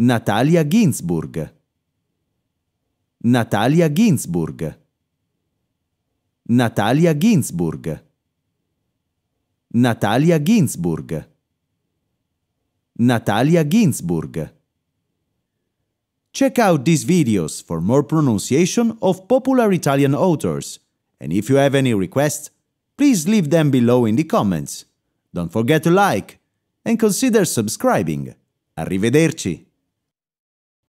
Natalia Ginsburg. Natalia Ginsburg. Natalia Ginsburg. Natalia Ginsburg. Natalia Ginsburg. Check out these videos for more pronunciation of popular Italian authors. And if you have any requests, please leave them below in the comments. Don't forget to like and consider subscribing. Arrivederci!